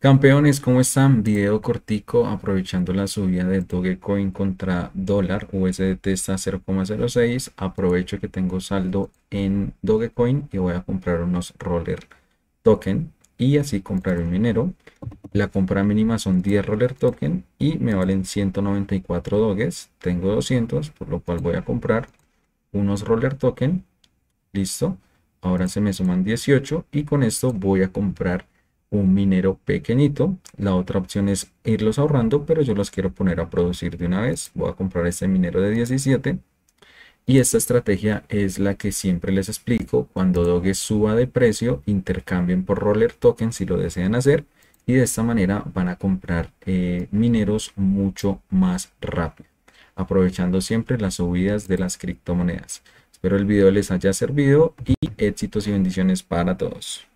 Campeones, ¿cómo están? Video cortico aprovechando la subida de Dogecoin contra dólar. USDT está 0,06. Aprovecho que tengo saldo en Dogecoin y voy a comprar unos roller token y así comprar el minero. La compra mínima son 10 roller token y me valen 194 doges. Tengo 200, por lo cual voy a comprar unos roller token. Listo. Ahora se me suman 18 y con esto voy a comprar un minero pequeñito. La otra opción es irlos ahorrando, pero yo los quiero poner a producir de una vez. Voy a comprar este minero de 17. Y esta estrategia es la que siempre les explico. Cuando Doge suba de precio, intercambien por Roller Token si lo desean hacer. Y de esta manera van a comprar eh, mineros mucho más rápido. Aprovechando siempre las subidas de las criptomonedas. Espero el video les haya servido y éxitos y bendiciones para todos.